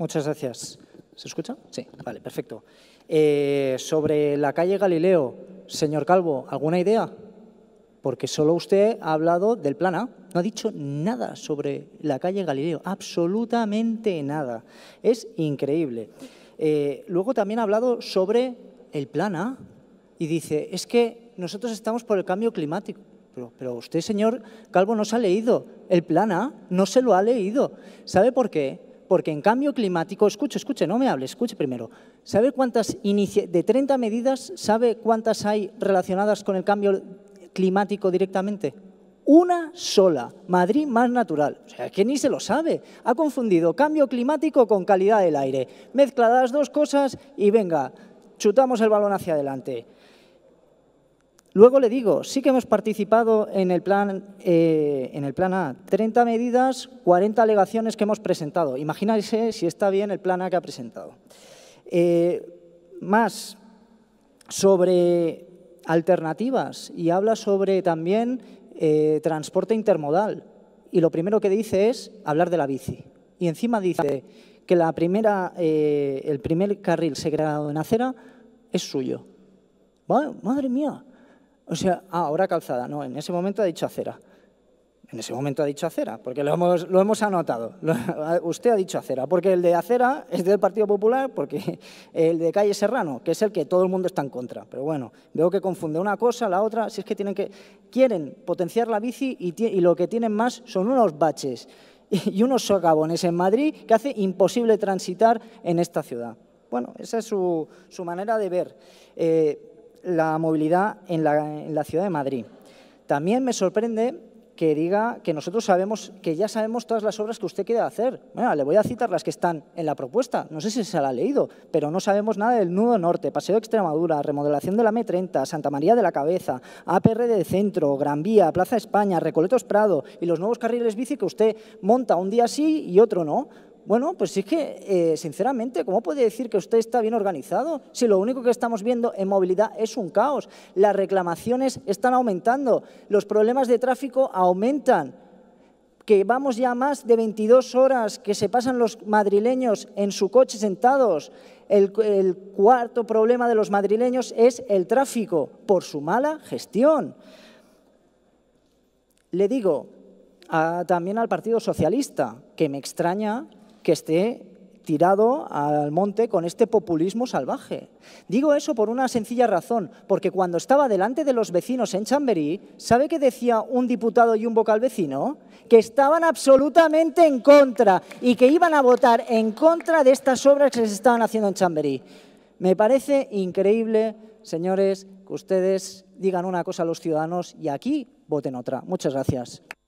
Muchas gracias. ¿Se escucha? Sí, vale, perfecto. Eh, sobre la calle Galileo, señor Calvo, ¿alguna idea? Porque solo usted ha hablado del plan A. No ha dicho nada sobre la calle Galileo, absolutamente nada. Es increíble. Eh, luego también ha hablado sobre el plan A y dice, es que nosotros estamos por el cambio climático. Pero, pero, usted, señor Calvo, no se ha leído. El plan A no se lo ha leído. ¿Sabe por qué? Porque en cambio climático, escuche, escuche, no me hable, escuche primero. ¿Sabe cuántas, de 30 medidas, sabe cuántas hay relacionadas con el cambio climático directamente? Una sola, Madrid más natural. O sea, que ni se lo sabe. Ha confundido cambio climático con calidad del aire. Mezcla las dos cosas y venga, chutamos el balón hacia adelante. Luego le digo, sí que hemos participado en el plan, eh, en el plan A, 30 medidas, 40 alegaciones que hemos presentado. Imagínense si está bien el plan A que ha presentado. Eh, más sobre alternativas y habla sobre también eh, transporte intermodal. Y lo primero que dice es hablar de la bici. Y encima dice que la primera, el primer carril segregado en acera es suyo. Madre mía, o sea, ah, ahora calzada. No, en ese momento ha dicho acera. En ese momento ha dicho acera, porque lo hemos, anotado. usted ha dicho acera, porque el de acera es del Partido Popular, porque el de Calle Serrano, que es el que todo el mundo está en contra. Pero bueno, veo que confunde una cosa, la otra. Si es que tienen que quieren potenciar la bici y, lo que tienen más son unos baches y unos socavones en Madrid que hace imposible transitar en esta ciudad. Bueno, esa es su, manera de ver. Eh, la movilidad en la, ciudad de Madrid. También me sorprende que diga que nosotros sabemos, que ya sabemos todas las obras que usted quiere hacer. Bueno, le voy a citar las que están en la propuesta. No sé si se la ha leído, pero no sabemos nada del Nudo Norte, Paseo de Extremadura, remodelación de la M30, Santa María de la Cabeza, APR de Centro, Gran Vía, Plaza España, Recoletos Prado y los nuevos carriles bici que usted monta un día sí y otro no. Bueno, pues sí que, eh, sinceramente, ¿cómo puede decir que usted está bien organizado si lo único que estamos viendo en movilidad es un caos? Las reclamaciones están aumentando, los problemas de tráfico aumentan, que vamos ya más de 22 horas que se pasan los madrileños en su coche sentados. El, cuarto problema de los madrileños es el tráfico por su mala gestión. Le digo también al Partido Socialista que me extraña que esté tirado al monte con este populismo salvaje. Digo eso por una sencilla razón, porque cuando estaba delante de los vecinos en Chamberí, ¿sabe qué decía un diputado y un vocal vecino? Que estaban absolutamente en contra y que iban a votar en contra de estas obras que se estaban haciendo en Chamberí. Me parece increíble, señores, que ustedes digan una cosa a los ciudadanos y aquí voten otra. Muchas gracias.